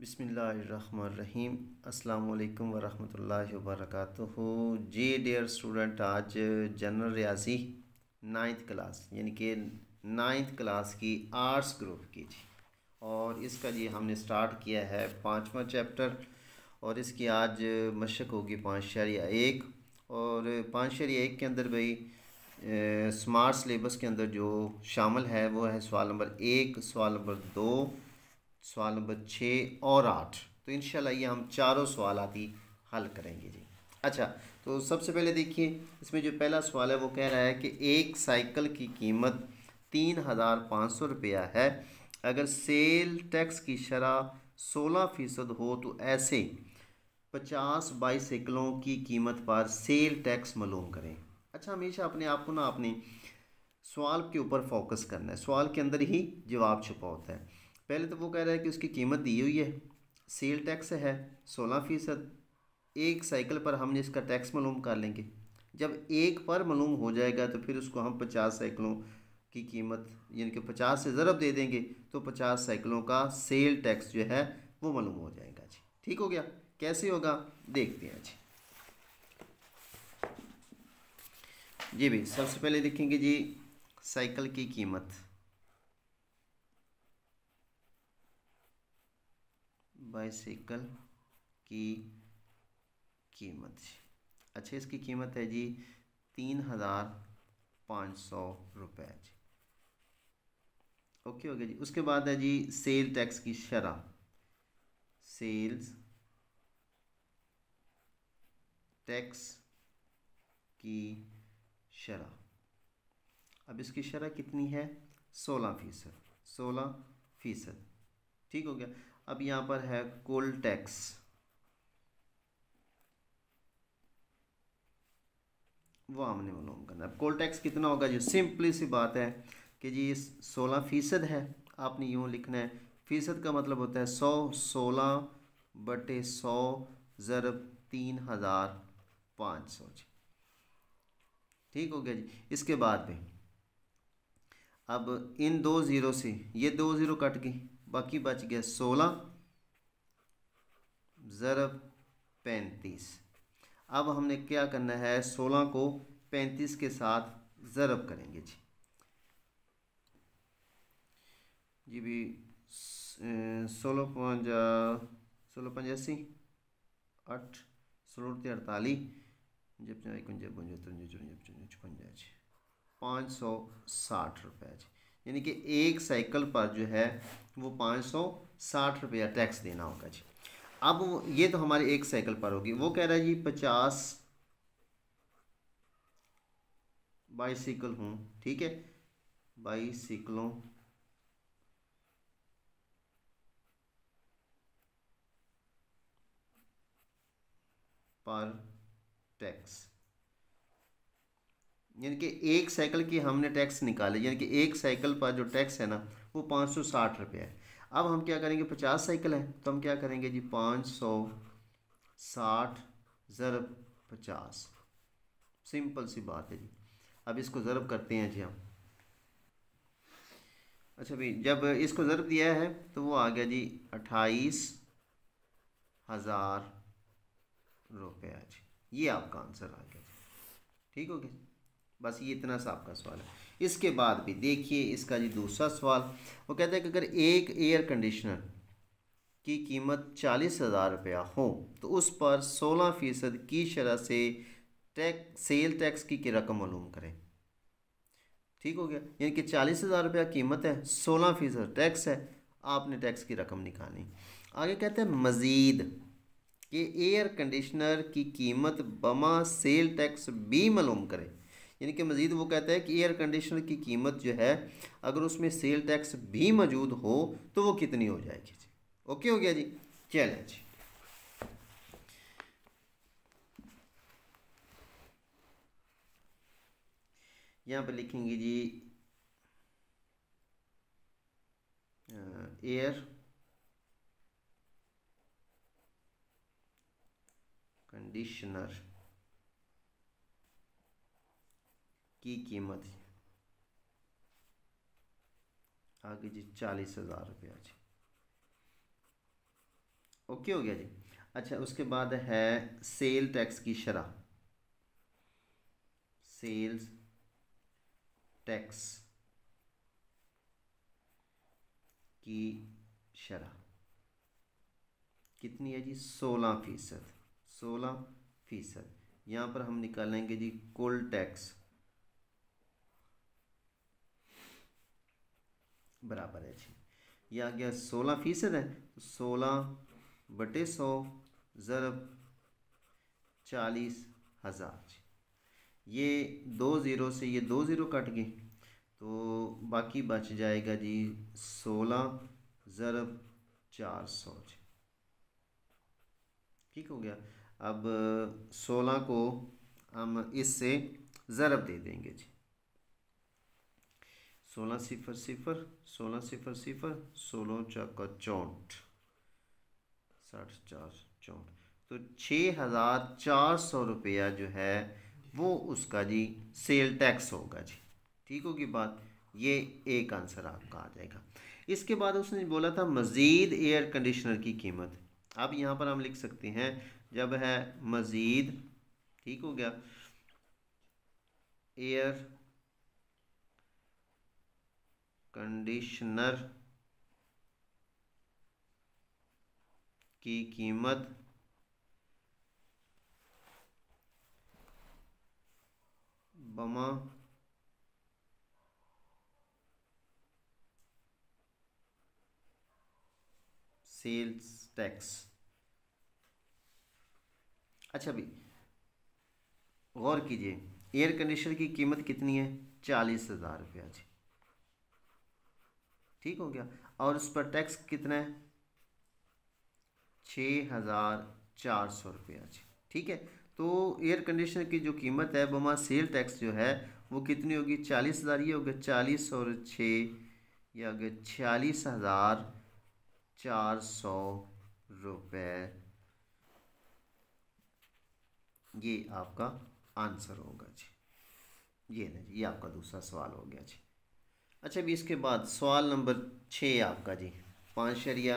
बिसमीम् अल्लाम वरहमल वर्क जी डियर स्टूडेंट आज जनरल रियाजी नाइन्थ क्लास यानी कि नाइन्थ क्लास की आर्ट्स ग्रुप की जी और इसका जी हमने स्टार्ट किया है पाँचवा चैप्टर और इसकी आज मशक होगी पाँच शरिया एक और पाँच शरिया एक के अंदर भाई स्मार्ट सलेबस के अंदर जो शामिल है वो है सवाल नंबर एक सवाल नंबर दो सवाल नंबर छः और आठ तो इन ये हम चारों सवाल आती हल करेंगे जी अच्छा तो सबसे पहले देखिए इसमें जो पहला सवाल है वो कह रहा है कि एक साइकिल की कीमत तीन हज़ार पाँच सौ रुपया है अगर सेल टैक्स की शरह सोलह फ़ीसद हो तो ऐसे पचास बाईसाइकिलों की कीमत पर सेल टैक्स मलूम करें अच्छा हमेशा अपने आप को ना अपने सवाल के ऊपर फोकस करना है सवाल के अंदर ही जवाब छुपा होता है पहले तो वो कह रहा है कि उसकी कीमत दी हुई है सेल टैक्स है सोलह फ़ीसद एक साइकिल पर हम इसका टैक्स मालूम कर लेंगे जब एक पर मालूम हो जाएगा तो फिर उसको हम पचास साइकिलों की कीमत यानी कि पचास से ज़रब दे देंगे तो पचास साइकिलों का सेल टैक्स जो है वो मालूम हो जाएगा जी ठीक हो गया कैसे होगा देखते हैं जी जी भाई सबसे पहले देखेंगे जी साइकिल की कीमत बाइसाइकिल की कीमत जी अच्छा इसकी कीमत है जी तीन हज़ार पाँच सौ रुपये जी ओके ओके जी उसके बाद है जी सेल टैक्स की शरह सेल्स टैक्स की शरह अब इसकी शरह कितनी है सोलह फीसद सोलह फीसद ठीक हो गया अब यहाँ पर है कोल टैक्स वो हमने मालूम करना अब कोल टैक्स कितना होगा जो सिंपली सी बात है कि जी सोलह फीसद है आपने यूँ लिखना है फीसद का मतलब होता है सौ सोलह बटे सौ ज़रब तीन हज़ार पाँच सौ जी ठीक हो गया जी इसके बाद में अब इन दो ज़ीरो से ये दो ज़ीरो कट गई बाकी बच गया सोलह ज़रब पैंतीस अब हमने क्या करना है सोलह को पैंतीस के साथ ज़रब करेंगे जी जी भी सोलह पंजा सोलह पंजासी अठ सोलह अड़ताली पंजे बुंजा पंजे पंजे चुवंजा चुवंजा जी पाँच सौ साठ रुपये जी यानी कि एक साइकिल पर जो है वो पाँच सौ साठ रुपया टैक्स देना होगा जी अब ये तो हमारे एक साइकिल पर होगी वो कह रहा है जी पचास बाईसाइकिल हूँ ठीक है बाईसाइकिलों पर टैक्स यानी कि एक साइकिल की हमने टैक्स निकाले यानी कि एक साइकिल पर जो टैक्स है ना वो पाँच सौ साठ रुपये है अब हम क्या करेंगे पचास साइकिल है तो हम क्या करेंगे जी पाँच सौ साठ ज़रब पचास सिंपल सी बात है जी अब इसको ज़रब करते हैं जी हम अच्छा भाई जब इसको ज़रब दिया है तो वो आ गया जी अट्ठाईस हज़ार रुपया जी ये आपका आंसर आ गया ठीक हो गया बस ये इतना सा आपका सवाल है इसके बाद भी देखिए इसका जी दूसरा सवाल वो कहते हैं कि अगर एक एयर कंडीशनर की कीमत चालीस हज़ार रुपया हो तो उस पर सोलह फ़ीसद की शरह से टैक्स सेल टैक्स की, की रकम मालूम करें ठीक हो गया यानी कि चालीस हज़ार रुपया कीमत है सोलह फ़ीसद टैक्स है आपने टैक्स की रकम निकाली आगे कहते हैं मज़ीद कि एयर कंडीशनर की कीमत बमा सेल टैक्स भी मालूम करें यानी कि मज़ीद वो कहता है कि एयर कंडीशनर की कीमत जो है अगर उसमें सेल टैक्स भी मौजूद हो तो वो कितनी हो जाएगी जी ओके हो गया जी चलें जी यहाँ पर लिखेंगे जी एयर कंडीशनर की कीमत है आगे जी चालीस हज़ार रुपया जी ओके हो गया जी अच्छा उसके बाद है सेल टैक्स की शरह सेल्स टैक्स की शरह कितनी है जी सोलह फीसद सोलह फीसद यहाँ पर हम निकालेंगे जी कुल टैक्स बराबर है जी यह आ गया सोलह फीसद है तो सोलह बटे सौ ज़रब चालीस हज़ार जी ये दो ज़ीरो से ये दो ज़ीरो कट गए तो बाकी बच जाएगा जी सोलह ज़रब चार सौ जी ठीक हो गया अब सोलह को हम इससे ज़रब दे देंगे जी सोलह सिफर सिफर सोलह सिफर सिफर सोलह चौका चौंठ साठ चार चौंठ तो छः हज़ार चार सौ रुपया जो है वो उसका जी सेल टैक्स होगा जी ठीक होगी बात ये एक आंसर आपका आ जाएगा इसके बाद उसने बोला था मज़ीद एयर कंडीशनर की कीमत अब यहाँ पर हम लिख सकते हैं जब है मज़ीद ठीक हो गया एयर कंडीशनर की कीमत बमा सेल्स टैक्स अच्छा भी गौर कीजिए एयर कंडीशनर की कीमत कितनी है चालीस हज़ार रुपया जी ठीक हो गया और उस पर टैक्स कितना है छः हज़ार चार सौ रुपया ठीक है तो एयर कंडीशनर की जो कीमत है बमा सेल टैक्स जो है वो कितनी होगी चालीस हज़ार ये हो गया चालीस और छः ये होगा छियालीस हज़ार चार सौ रुपये ये आपका आंसर होगा जी ये ना जी ये आपका दूसरा सवाल हो गया जी अच्छा अभी इसके बाद सवाल नंबर छः आपका जी पाँच शरिया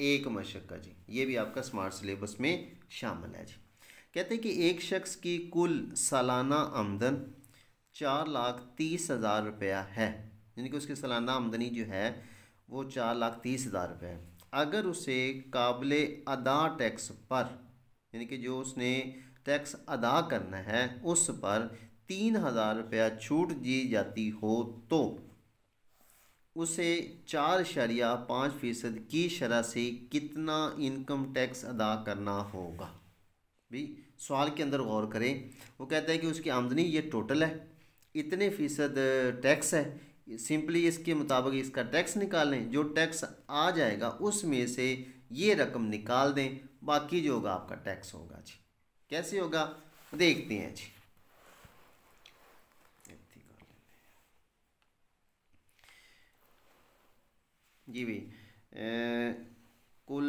एक मशक का जी ये भी आपका स्मार्ट सिलेबस में शामिल है जी कहते हैं कि एक शख्स की कुल सालाना आमदन चार लाख तीस हज़ार रुपया है यानी कि उसकी सालाना आमदनी जो है वो चार लाख तीस हज़ार रुपये है अगर उसे काबिल अदा टैक्स पर यानी कि जो उसने टैक्स अदा करना है उस पर तीन हज़ार रुपया छूट दी जाती हो तो उसे चार शरिया पाँच फीसद की शरह से कितना इनकम टैक्स अदा करना होगा भी सवाल के अंदर गौर करें वो कहता है कि उसकी आमदनी ये टोटल है इतने फ़ीसद टैक्स है सिंपली इसके मुताबिक इसका टैक्स निकाल लें जो टैक्स आ जाएगा उसमें से ये रकम निकाल दें बाकी जो होगा आपका टैक्स होगा जी कैसे होगा देखते हैं जी जी भी ए, कुल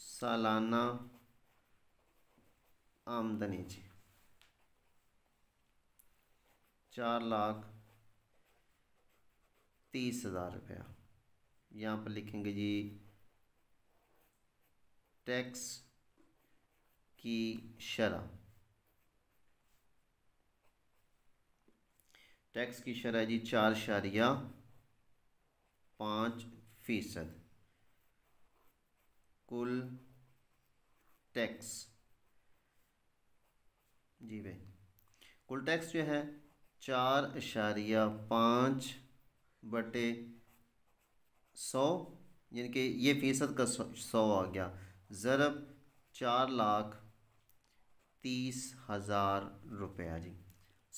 सालाना आमदनी जी चार लाख तीस हज़ार रुपया यहाँ पर लिखेंगे जी टैक्स की शरह टैक्स की शरह जी चार शारिया पाँच फीसद कुल टैक्स जी भाई कुल टैक्स जो है चार इशारिया पाँच बटे सौ यानी कि ये फ़ीसद का सौ आ गया ज़रब चार लाख तीस हज़ार रुपया जी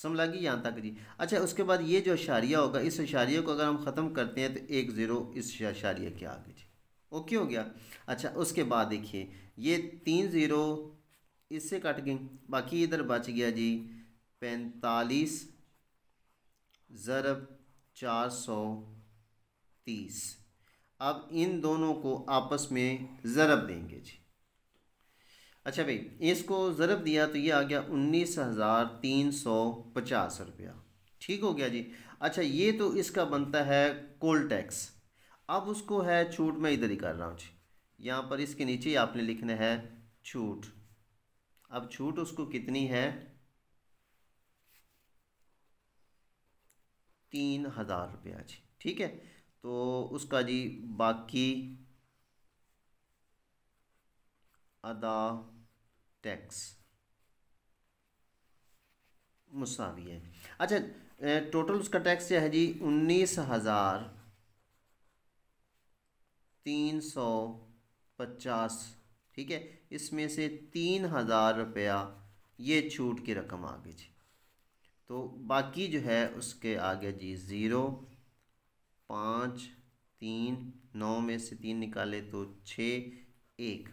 समझ लगी यहाँ तक जी अच्छा उसके बाद ये जो इशारिया होगा इस इशारिये को अगर हम ख़त्म करते हैं तो एक ज़ीरो इस इशारिये के आगे जी ओके हो गया अच्छा उसके बाद देखिए ये तीन ज़ीरो इससे कट गई बाकी इधर बच गया जी पैंतालीस ज़रब चार सौ तीस अब इन दोनों को आपस में ज़रब देंगे जी अच्छा भाई इसको ज़रब दिया तो ये आ गया उन्नीस हज़ार तीन सौ पचास रुपया ठीक हो गया जी अच्छा ये तो इसका बनता है कोल टैक्स अब उसको है छूट मैं इधर ही कर रहा हूँ जी यहाँ पर इसके नीचे आपने लिखना है छूट अब छूट उसको कितनी है तीन हज़ार रुपया जी ठीक है तो उसका जी बाकी अदा टैक्स मुसावी है अच्छा टोटल उसका टैक्स क्या है जी उन्नीस हज़ार तीन सौ पचास ठीक है इसमें से तीन हज़ार रुपया ये छूट की रकम आ गई जी तो बाकी जो है उसके आगे जी ज़ीरो पाँच तीन नौ में से तीन निकाले तो छः एक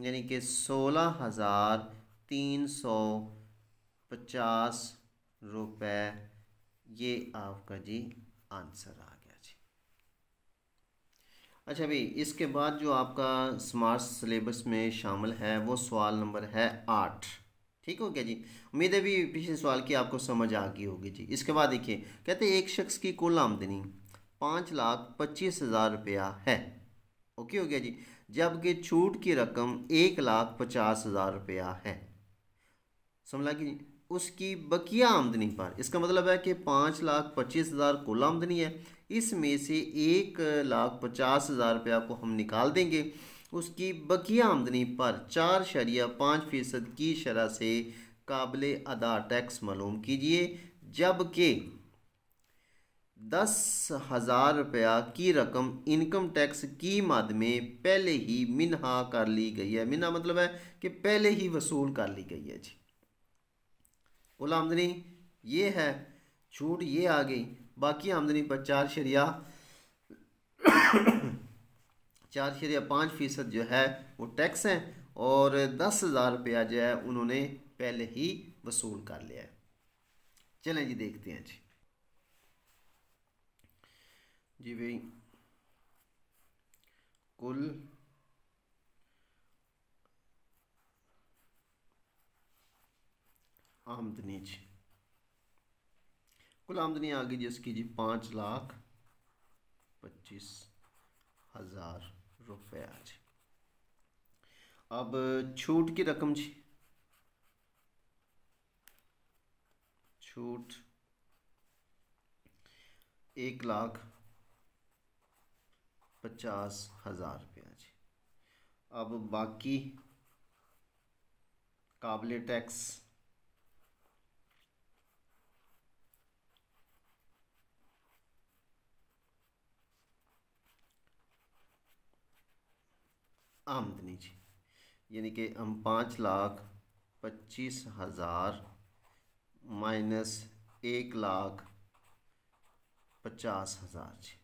यानी कि सोलह हज़ार तीन सौ पचास रुपये ये आपका जी आंसर आ गया जी अच्छा भाई इसके बाद जो आपका स्मार्ट सिलेबस में शामिल है वो सवाल नंबर है आठ ठीक हो गया जी उम्मीद है भी पिछले सवाल की आपको समझ आ गई होगी जी इसके बाद देखिए कहते हैं एक शख्स की कुल आमदनी पाँच लाख पच्चीस हज़ार रुपया है ओके हो गया जी जबकि छूट की रकम एक लाख पचास हज़ार रुपया है समझा कि उसकी बकिया आमदनी पर इसका मतलब है कि पाँच लाख पच्चीस हज़ार कुल आमदनी है इसमें से एक लाख पचास हज़ार रुपया को हम निकाल देंगे उसकी बकिया आमदनी पर चार शरिया पाँच फ़ीसद की शरह से काबिल अदा टैक्स मालूम कीजिए जबकि दस हज़ार रुपया की रकम इनकम टैक्स की मद में पहले ही मिनहा कर ली गई है मिनहा मतलब है कि पहले ही वसूल कर ली गई है जी कुल आमदनी ये है छूट ये आ गई बाकी आमदनी पर चार शरिया चार शरिया पाँच फीसद जो है वो टैक्स हैं और दस हज़ार रुपया जो है उन्होंने पहले ही वसूल कर लिया है चलें जी देखते हैं जी जी भाई कुल आमदनी कुल आमदनी आ गई जी इसकी जी पाँच लाख पच्चीस हज़ार रुपया जी अब छूट की रकम जी छूट एक लाख पचास हज़ार रुपया जी अब बाकी काबिल टैक्स आमदनी जी यानी कि हम पाँच लाख पच्चीस हज़ार माइनस एक लाख पचास हज़ार जी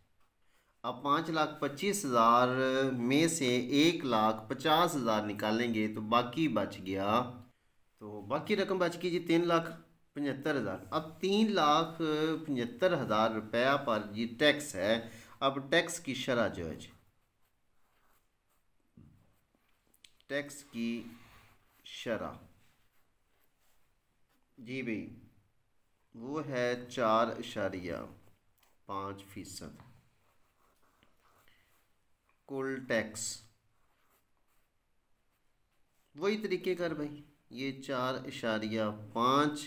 अब पाँच लाख पच्चीस हज़ार में से एक लाख पचास हज़ार निकालेंगे तो बाकी बच गया तो बाकी रकम बच गई जी तीन लाख पचहत्तर हज़ार अब तीन लाख पचहत्तर हज़ार रुपया पर जी टैक्स है अब टैक्स की शराह जो है जी टैक्स की शरह जी भाई वो है चार इशारिया पाँच फीसद कुल टैक्स वही तरीके कर भाई ये चार इशारिया पाँच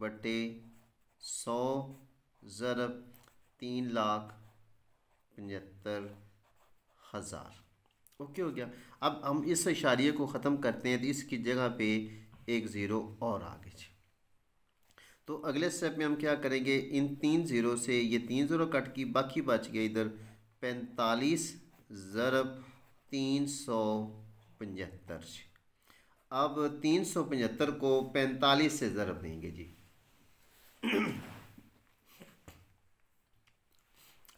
बटे सौ ज़रब तीन लाख पचहत्तर हज़ार ओके हो गया अब हम इस इशारे को ख़त्म करते हैं तो इसकी जगह पे एक ज़ीरो और आगे जी तो अगले स्टेप में हम क्या करेंगे इन तीन ज़ीरो से ये तीन ज़ीरो कट की बाकी बच गया इधर पैंतालीस ज़रब तीन सौ पचहत्तर अब तीन सौ पचहत्तर को पैंतालीस से ज़रब देंगे जी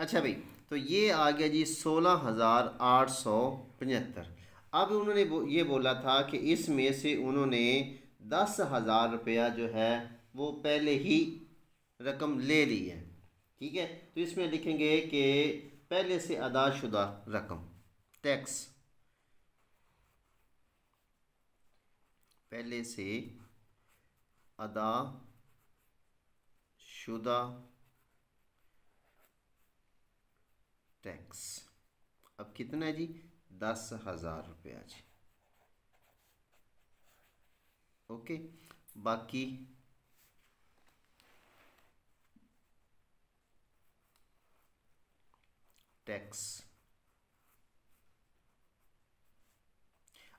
अच्छा भाई तो ये आ गया जी सोलह हज़ार आठ सौ पचहत्तर अब उन्होंने बो, ये बोला था कि इसमें से उन्होंने दस हज़ार रुपया जो है वो पहले ही रकम ले ली है ठीक है तो इसमें लिखेंगे कि पहले से अदाशुदा रकम टैक्स पहले से अदा शुदा टैक्स अब कितना है जी दस हज़ार रुपया जी ओके बाकी टैक्स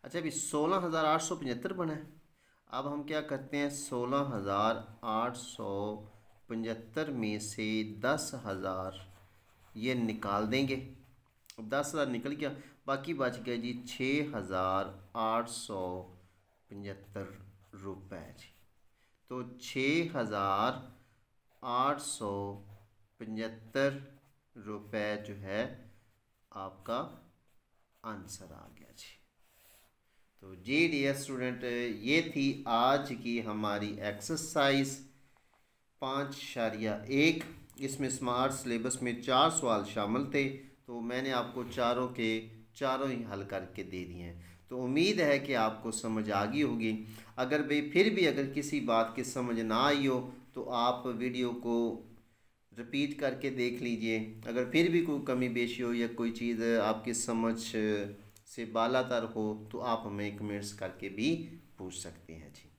अच्छा अभी सोलह हज़ार आठ सौ पचहत्तर बना है अब हम क्या करते हैं सोलह हज़ार आठ सौ पचहत्तर में से दस हज़ार ये निकाल देंगे अब दस हज़ार निकल गया बाकी बच गया जी छः हज़ार आठ सौ पचहत्तर रुपए जी तो छ हज़ार आठ सौ पचहत्तर रुपए जो है आपका आंसर आ गया जी तो जी डी स्टूडेंट ये थी आज की हमारी एक्सरसाइज पाँच शारिया एक इसमें स्मार्ट सिलेबस में चार सवाल शामिल थे तो मैंने आपको चारों के चारों ही हल करके दे दिए हैं तो उम्मीद है कि आपको समझ आ गई होगी अगर भाई फिर भी अगर किसी बात की समझ ना आई हो तो आप वीडियो को रिपीट करके देख लीजिए अगर फिर भी कोई कमी बेशी हो या कोई चीज़ आपकी समझ से बालातर हो तो आप हमें कमेंट्स करके भी पूछ सकते हैं जी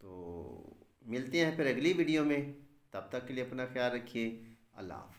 तो मिलते हैं फिर अगली वीडियो में तब तक के लिए अपना ख्याल रखिए अल्लाह